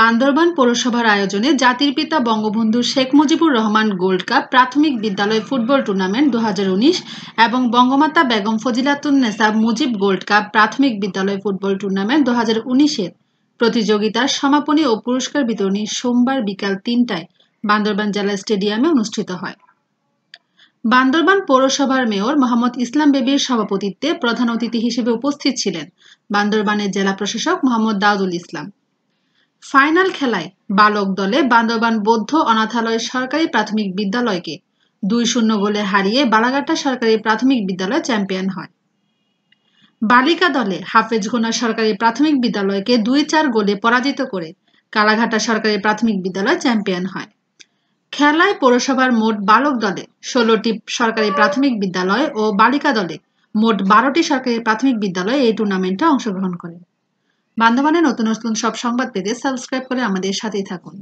বান্দরবান পৌরসভার আয়োজনে জাতির পিতা বঙ্গবন্ধু শেখ মুজিবুর রহমান গোল্ড কাপ প্রাথমিক বিদ্যালয় ফুটবল টুর্নামেন্ট দু এবং বঙ্গমাতা বেগম ফজিলাতুন্নেসা মুজিব গোল্ড কাপ প্রাথমিক বিদ্যালয় ফুটবল টুর্নামেন্ট দু হাজার প্রতিযোগিতার সমাপনী ও পুরস্কার বিতরণী সোমবার বিকাল তিনটায় বান্দরবান জেলা স্টেডিয়ামে অনুষ্ঠিত হয় বান্দরবান পৌরসভার মেয়র মোহাম্মদ ইসলাম বেবির সভাপতিত্বে প্রধান অতিথি হিসেবে উপস্থিত ছিলেন বান্দরবানের জেলা প্রশাসক মোহাম্মদ দাউদুল ইসলাম ফাইনাল খেলায় বালক দলে বান্দরবান বৌদ্ধ অনাথালয় সরকারি প্রাথমিক বিদ্যালয়কে দুই শূন্য গোলে হারিয়ে বালাঘাটা সরকারি প্রাথমিক বিদ্যালয় চ্যাম্পিয়ন হয় বালিকা দলে হাফেজ ঘোনা সরকারি প্রাথমিক বিদ্যালয়কে দুই চার গোলে পরাজিত করে কালাঘাটা সরকারি প্রাথমিক বিদ্যালয় চ্যাম্পিয়ন হয় খেলায় পৌরসভার মোট বালক দলে ষোলোটি সরকারি প্রাথমিক বিদ্যালয় ও বালিকা দলে মোট বারোটি সরকারি প্রাথমিক বিদ্যালয় এই টুর্নামেন্টে অংশগ্রহণ করে বান্ধবানের নতুন নতুন সব সংবাদ পেতে সাবস্ক্রাইব করে আমাদের সাথেই থাকুন